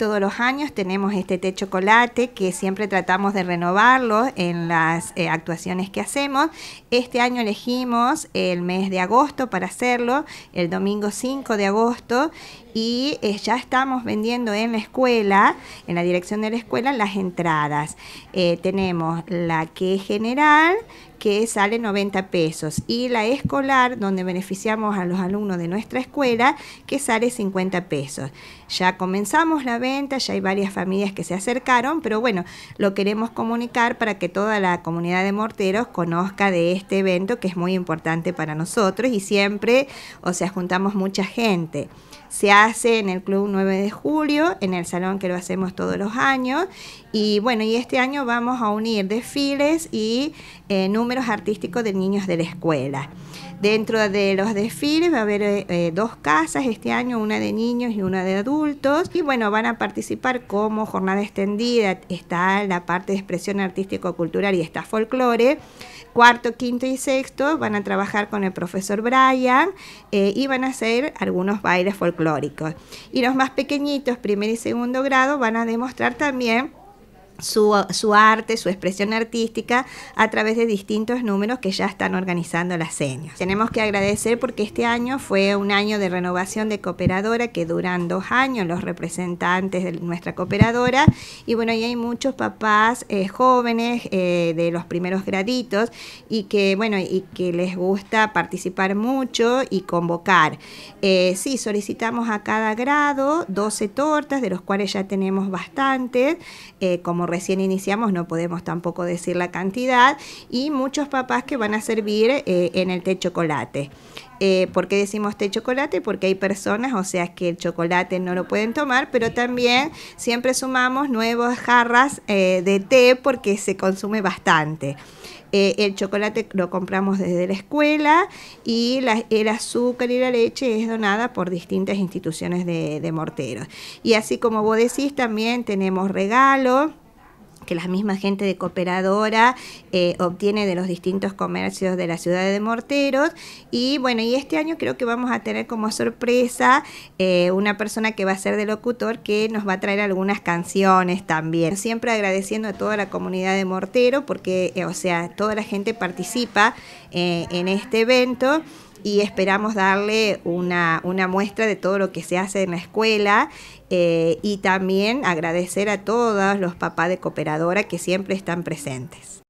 todos los años tenemos este té chocolate que siempre tratamos de renovarlo en las eh, actuaciones que hacemos. Este año elegimos el mes de agosto para hacerlo, el domingo 5 de agosto, y eh, ya estamos vendiendo en la escuela, en la dirección de la escuela, las entradas. Eh, tenemos la que es general, que sale 90 pesos, y la escolar, donde beneficiamos a los alumnos de nuestra escuela, que sale 50 pesos. Ya comenzamos la venta, ya hay varias familias que se acercaron, pero bueno, lo queremos comunicar para que toda la comunidad de morteros conozca de este evento que es muy importante para nosotros y siempre, o sea, juntamos mucha gente se hace en el Club 9 de Julio, en el salón que lo hacemos todos los años. Y bueno, y este año vamos a unir desfiles y eh, números artísticos de niños de la escuela. Dentro de los desfiles va a haber eh, eh, dos casas este año, una de niños y una de adultos. Y bueno, van a participar como jornada extendida. Está la parte de expresión artístico-cultural y está folclore. Cuarto, quinto y sexto van a trabajar con el profesor Brian eh, y van a hacer algunos bailes folclóricos. Y los más pequeñitos, primer y segundo grado, van a demostrar también su, arte, su expresión artística a través de distintos números que ya están organizando las señas. Tenemos que agradecer porque este año fue un año de renovación de cooperadora que duran dos años los representantes de nuestra cooperadora y bueno, y hay muchos papás eh, jóvenes eh, de los primeros graditos y que bueno, y que les gusta participar mucho y convocar. Eh, sí, solicitamos a cada grado 12 tortas, de los cuales ya tenemos bastantes como recién iniciamos, no podemos tampoco decir la cantidad, y muchos papás que van a servir eh, en el té chocolate. Eh, ¿Por qué decimos té chocolate? Porque hay personas, o sea, que el chocolate no lo pueden tomar, pero también siempre sumamos nuevas jarras eh, de té porque se consume bastante. Eh, el chocolate lo compramos desde la escuela y el azúcar y la leche es donada por distintas instituciones de, de morteros. Y así como vos decís, también tenemos regalos que la misma gente de Cooperadora eh, obtiene de los distintos comercios de la ciudad de Morteros. Y bueno, y este año creo que vamos a tener como sorpresa eh, una persona que va a ser de locutor que nos va a traer algunas canciones también. Siempre agradeciendo a toda la comunidad de Mortero porque, eh, o sea, toda la gente participa en este evento y esperamos darle una, muestra de todo lo que se hace en la escuela eh, y también agradecer a todos los papás de cooperadora que siempre están presentes.